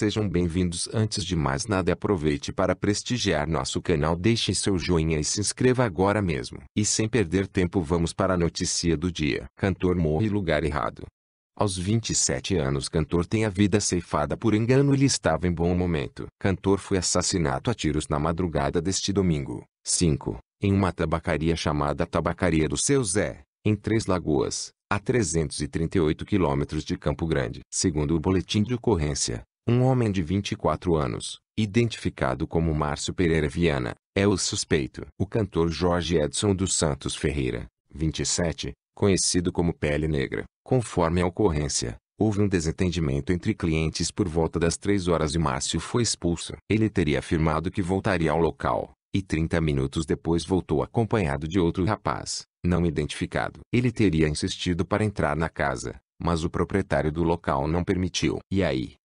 Sejam bem-vindos. Antes de mais nada, aproveite para prestigiar nosso canal. Deixe seu joinha e se inscreva agora mesmo. E sem perder tempo, vamos para a notícia do dia. Cantor morre lugar errado. Aos 27 anos, cantor tem a vida ceifada por engano. Ele estava em bom momento. Cantor foi assassinado a tiros na madrugada deste domingo, 5, em uma tabacaria chamada Tabacaria do Seu Zé, em Três Lagoas, a 338 quilômetros de Campo Grande. Segundo o boletim de ocorrência, um homem de 24 anos, identificado como Márcio Pereira Viana, é o suspeito. O cantor Jorge Edson dos Santos Ferreira, 27, conhecido como Pele Negra, conforme a ocorrência, houve um desentendimento entre clientes por volta das 3 horas e Márcio foi expulso. Ele teria afirmado que voltaria ao local, e 30 minutos depois voltou acompanhado de outro rapaz, não identificado. Ele teria insistido para entrar na casa, mas o proprietário do local não permitiu. E aí,